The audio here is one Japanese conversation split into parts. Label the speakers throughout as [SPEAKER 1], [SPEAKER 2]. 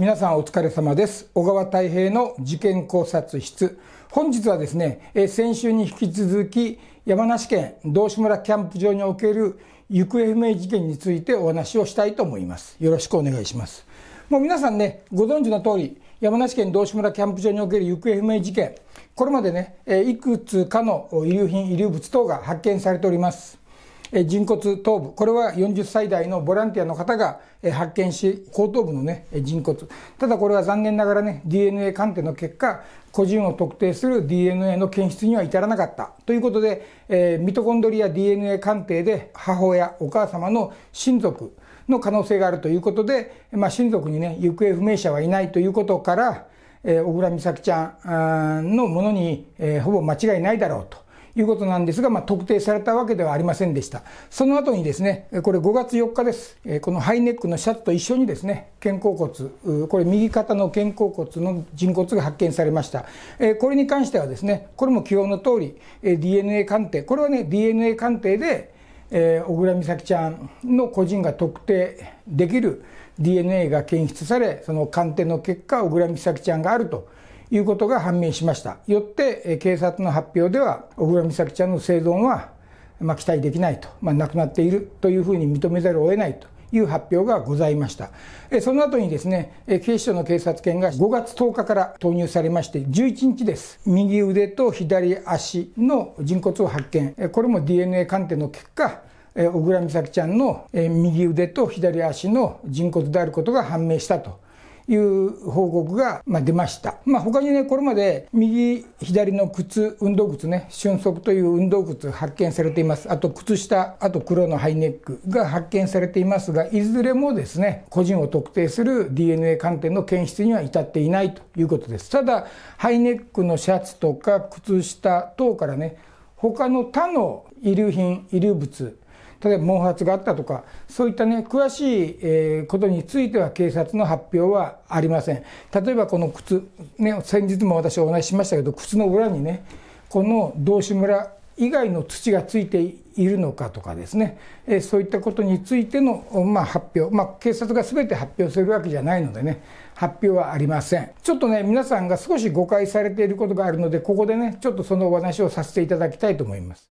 [SPEAKER 1] 皆さんお疲れ様です。小川太平の事件考察室。本日はですね、え先週に引き続き山梨県道志村キャンプ場における行方不明事件についてお話をしたいと思います。よろしくお願いします。もう皆さんね、ご存知の通り、山梨県道志村キャンプ場における行方不明事件、これまでね、えいくつかの遺留品、遺留物等が発見されております。人骨頭部これは40歳代のボランティアの方が発見し後頭部の、ね、人骨ただこれは残念ながらね DNA 鑑定の結果個人を特定する DNA の検出には至らなかったということで、えー、ミトコンドリア DNA 鑑定で母親お母様の親族の可能性があるということで、まあ、親族にね行方不明者はいないということから、えー、小倉美咲ちゃんのものに、えー、ほぼ間違いないだろうと。いうことなんですが、まあ、特定されたわけではありませんでした。その後にですね、これ5月4日です。このハイネックのシャツと一緒にですね、肩甲骨、これ右肩の肩甲骨の人骨が発見されました。これに関してはですね、これも基本の通り、DNA 鑑定、これはね、DNA 鑑定で、え小倉美咲ちゃんの個人が特定できる DNA が検出されその鑑定の結果小倉美咲ちゃんがあるということが判明しました。よって、警察の発表では、小倉美咲ちゃんの生存は、まあ、期待できないと、まあ、亡くなっているというふうに認めざるを得ないという発表がございました。その後にですね、警視庁の警察犬が5月10日から投入されまして、11日です。右腕と左足の人骨を発見。これも DNA 鑑定の結果、小倉美咲ちゃんの右腕と左足の人骨であることが判明したと。いう報告が、まあ、出ました。まあ、他にね、これまで右、左の靴、運動靴ね、瞬足という運動靴発見されています。あと、靴下、あと黒のハイネックが発見されていますが、いずれもですね、個人を特定する DNA 鑑定の検出には至っていないということです。ただ、ハイネックのシャツとか靴下等からね、他の他の遺留品、遺留物、例えば毛髪があったとかそういったね詳しい、えことについては警察の発表はありません例えばこの靴、ね、先日も私お話ししましたけど靴の裏にねこの道志村以外の土がついているのかとかですね、えそういったことについての、まあ、発表、まあ、警察が全て発表するわけじゃないのでね発表はありませんちょっとね皆さんが少し誤解されていることがあるのでここでねちょっとそのお話をさせていただきたいと思います。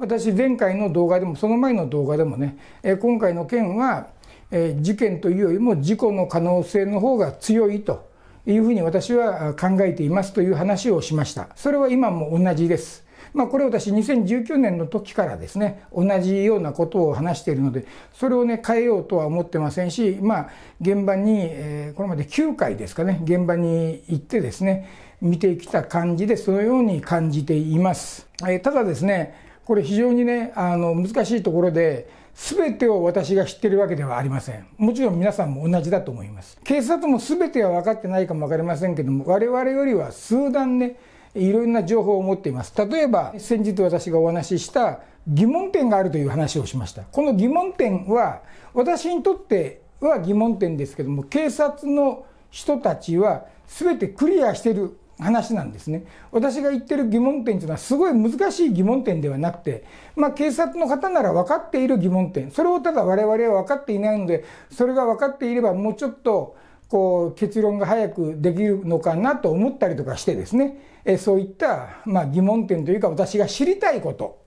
[SPEAKER 1] 私前回の動画でもその前の動画でもね、え今回の件は、え事件というよりも事故の可能性の方が強いというふうに私は考えていますという話をしましたそれは今も同じですまあ、これ私2019年の時からですね同じようなことを話しているのでそれをね変えようとは思ってませんしまあ現場に、えー、これまで9回ですかね現場に行ってですね見てきた感じでそのように感じています、えー、ただですねこれ非常にねあの難しいところで全てを私が知ってるわけではありませんもちろん皆さんも同じだと思います警察も全ては分かってないかも分かりませんけども我々よりは数段ねいろんな情報を持っています例えば先日私がお話しした疑問点があるという話をしましたこの疑問点は私にとっては疑問点ですけども警察の人たちは全てクリアしてる話なんですね。私が言ってる疑問点というのはすごい難しい疑問点ではなくて、まあ警察の方なら分かっている疑問点、それをただ我々は分かっていないので、それが分かっていればもうちょっと、こう結論が早くできるのかなと思ったりとかしてですね、えそういった、まあ、疑問点というか私が知りたいこと、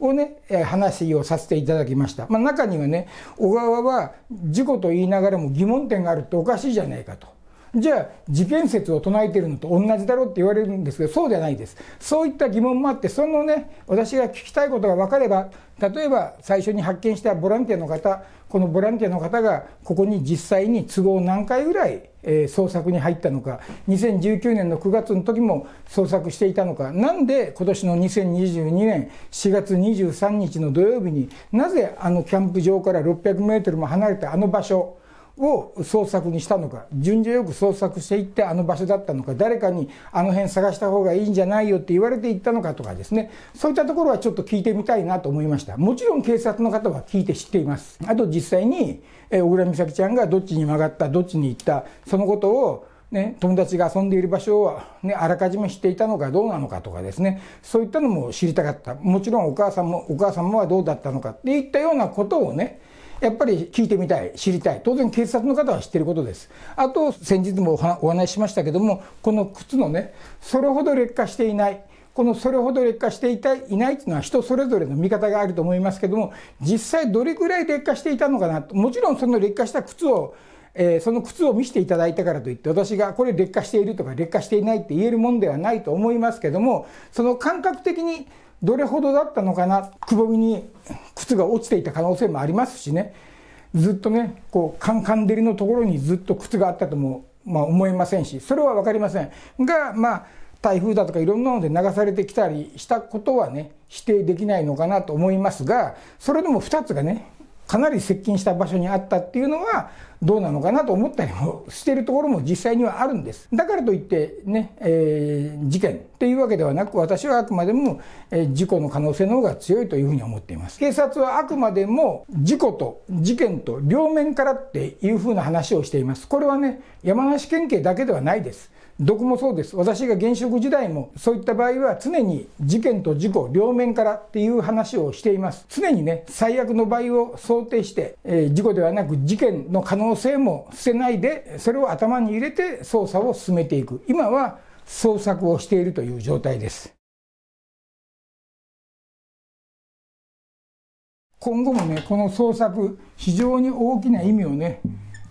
[SPEAKER 1] をね、話をさせていただきました。まあ、中にはね、小川は事故と言いながらも疑問点があるっておかしいじゃないかと。じゃあ、事件説を唱えているのと同じだろうって言われるんですけど、そうじゃないです。そういった疑問もあって、そのね、私が聞きたいことが分かれば、例えば最初に発見したボランティアの方、このボランティアの方がここに実際に都合何回ぐらい、えー、捜索に入ったのか、2019年の9月の時も捜索していたのか、なんで今年の2022年4月23日の土曜日になぜあのキャンプ場から600メートルも離れたあの場所、を捜索にしたのか順序よく捜索していってあの場所だったのか誰かにあの辺探した方がいいんじゃないよって言われていったのかとかですねそういったところはちょっと聞いてみたいなと思いましたもちろん警察の方は聞いて知っていますあと実際に、えー、小倉美咲ちゃんがどっちに曲がったどっちに行ったそのことをね、友達が遊んでいる場所を、ね、あらかじめ知っていたのかどうなのかとかですねそういったのも知りたかったもちろんお母さんもお母様はどうだったのかっていったようなことをねやっぱり聞いてみたい、知りたい、当然警察の方は知ってることです。あと、先日もお話ししましたけども、この靴のね、それほど劣化していない、このそれほど劣化していたいないというのは人それぞれの見方があると思いますけども、実際どれぐらい劣化していたのかなと、もちろんその劣化した靴をえー、その靴を見せていただいたからといって私がこれ劣化しているとか劣化していないって言えるもんではないと思いますけどもその感覚的にどれほどだったのかなくぼみに靴が落ちていた可能性もありますしね、ずっとね、こう、カンカン照りのところにずっと靴があったとも、まあ、思えませんし、それは分かりません。が、まあ、台風だとかいろんなので流されてきたりしたことはね、否定できないのかなと思いますが、それでも2つがね、かなり接近した場所にあったっていうのはどうなのかなと思ったりもしているところも実際にはあるんです。だからといってね、えー、事件っていうわけではなく私はあくまでも、えー、事故の可能性の方が強いというふうに思っています。警察はあくまでも事故と事件と両面からっていうふうな話をしています。これはね、山梨県警だけではないです。毒もそうです私が現職時代もそういった場合は常に事件と事故両面からっていう話をしています常にね最悪の場合を想定して、えー、事故ではなく事件の可能性も捨てないでそれを頭に入れて捜査を進めていく今は捜索をしているという状態です今後もねこの捜索非常に大きな意味をね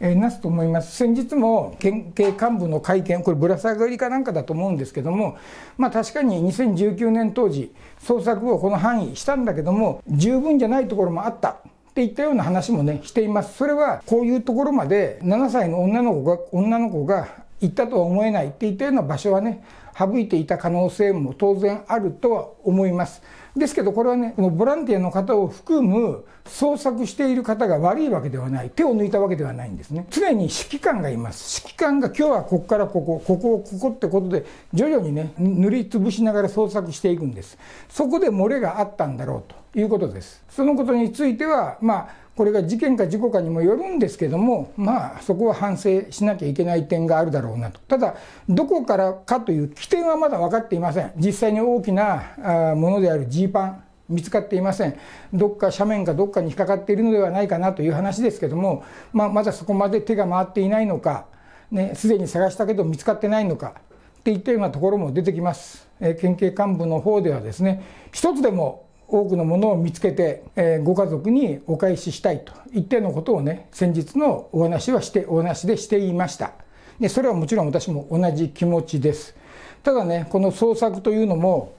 [SPEAKER 1] えなすと思います。先日も県警幹部の会見、これぶら下がりかなんかだと思うんですけども、まあ確かに2019年当時、捜索をこの範囲したんだけども、十分じゃないところもあった。っていったような話もね、しています。それは、こういうところまで、7歳の女の子が、女の子が行ったとは思えないっていったような場所はね、省いていた可能性も当然あるとは思います。ですけどこれはねこのボランティアの方を含む捜索している方が悪いわけではない手を抜いたわけではないんですね常に指揮官がいます指揮官が今日はここからここここをここってことで徐々にね塗りつぶしながら捜索していくんですそこで漏れがあったんだろうということですそのことについてはまあこれが事件か事故かにもよるんですけども、まあ、そこは反省しなきゃいけない点があるだろうなと、ただ、どこからかという起点はまだ分かっていません、実際に大きなものであるジーパン、見つかっていません、どっか斜面かどっかに引っかかっているのではないかなという話ですけども、まあ、まだそこまで手が回っていないのか、ね、すでに探したけど見つかってないのかっていったようなところも出てきます。え県警幹部の方ではですね一つでも多くのものを見つけて、えー、ご家族にお返ししたいと一定のことをね先日のお話はしてお話でしていましたでそれはもちろん私も同じ気持ちですただねこの捜索というのも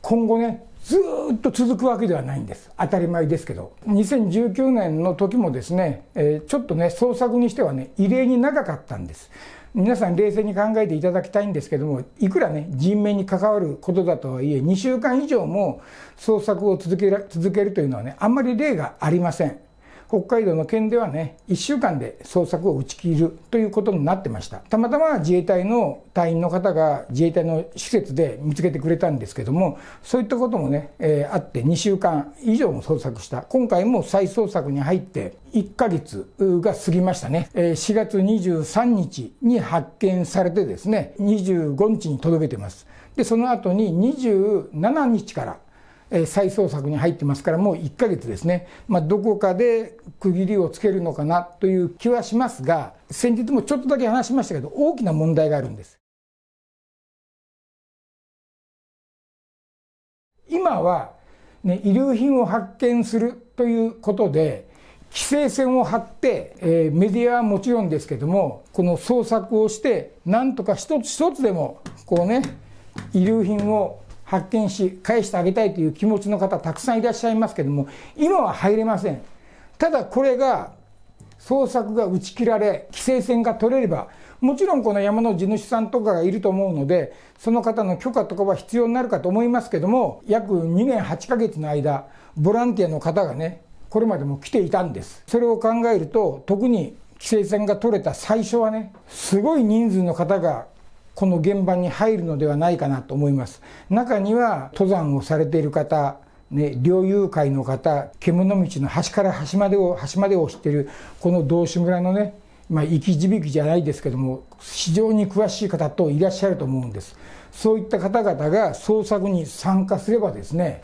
[SPEAKER 1] 今後ねずっと続くわけではないんです当たり前ですけど2019年の時もですね、えー、ちょっとね捜索にしてはね異例に長かったんです皆さん冷静に考えていただきたいんですけどもいくらね人命に関わることだとはいえ2週間以上も捜索を続け続けるというのはねあんまり例がありません。北海道の県ではね、1週間で捜索を打ち切るということになってました。たまたま自衛隊の隊員の方が自衛隊の施設で見つけてくれたんですけども、そういったこともね、えー、あって2週間以上も捜索した。今回も再捜索に入って1ヶ月が過ぎましたね。えー、4月23日に発見されてですね、25日に届けてます。で、その後に27日から再捜索に入ってますからもう1ヶ月ですね、まあ、どこかで区切りをつけるのかなという気はしますが先日もちょっとだけ話しましたけど大きな問題があるんです今は、ね、遺留品を発見するということで規制線を張って、えー、メディアはもちろんですけどもこの捜索をしてなんとか一つ一つでもこうね遺留品を発見し返してあげたいという気持ちの方たくさんいらっしゃいますけども今は入れませんただこれが捜索が打ち切られ規制線が取れればもちろんこの山の地主さんとかがいると思うのでその方の許可とかは必要になるかと思いますけども約2年8ヶ月の間ボランティアの方がねこれまでも来ていたんですそれを考えると特に規制線が取れた最初はねすごい人数の方がこの現場に入るのではないかなと思います。中には登山をされている方、ね、猟友会の方、獣道の端から端までを、端までを知っている、この道志村のね、まあ、生き字引じゃないですけども、非常に詳しい方といらっしゃると思うんです。そういった方々が捜索に参加すればですね、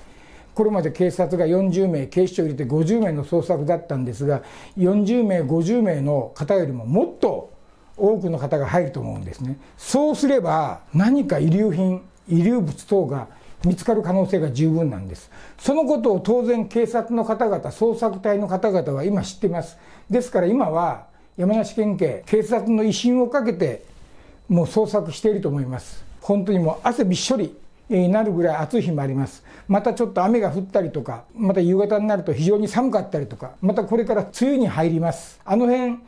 [SPEAKER 1] これまで警察が40名、警視庁入れて50名の捜索だったんですが、40名、50名の方よりももっと多くの方が入ると思うんですねそうすれば何か遺留品遺留物等が見つかる可能性が十分なんですそのことを当然警察の方々捜索隊の方々は今知ってますですから今は山梨県警警察の威信をかけてもう捜索していると思います本当にもう汗びっしょりになるぐらい暑い日もありますまたちょっと雨が降ったりとかまた夕方になると非常に寒かったりとかまたこれから梅雨に入りますあの辺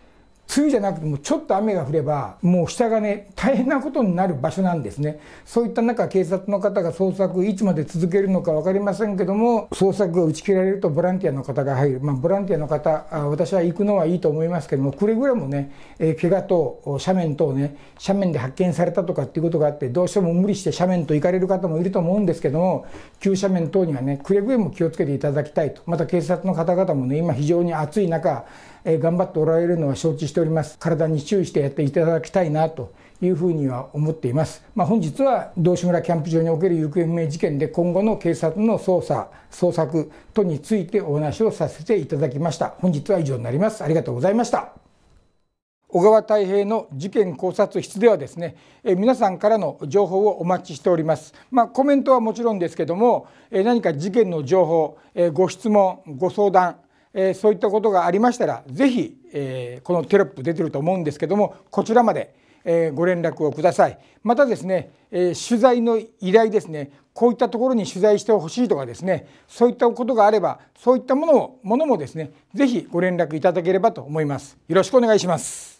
[SPEAKER 1] 梅雨じゃなくてもちょっと雨が降れば、もう下がね、大変なことになる場所なんですね。そういった中、警察の方が捜索、いつまで続けるのか分かりませんけども、捜索が打ち切られるとボランティアの方が入る。まあ、ボランティアの方、私は行くのはいいと思いますけども、くれぐれもね、えー、怪我等、斜面等ね、斜面で発見されたとかっていうことがあって、どうしても無理して斜面と行かれる方もいると思うんですけども、急斜面等にはね、くれぐれも気をつけていただきたいと。また警察の方々もね、今非常に暑い中、え頑張っておられるのは承知しております。体に注意してやっていただきたいなというふうには思っています。まあ、本日は道志村キャンプ場における行方不明事件で今後の警察の捜査、捜索等についてお話をさせていただきました。本日は以上になります。ありがとうございました。小川太平の事件考察室ではですね、え皆さんからの情報をお待ちしております。まあ、コメントはもちろんですけども、え何か事件の情報、えご質問、ご相談、えそういったことがありましたら是非、えこのテロップ出てると思うんですけどもこちらまで、えご連絡をくださいまたですね、え取材の依頼ですねこういったところに取材してほしいとかですねそういったことがあればそういったものをものもですね是非ご連絡いただければと思いますよろしくお願いします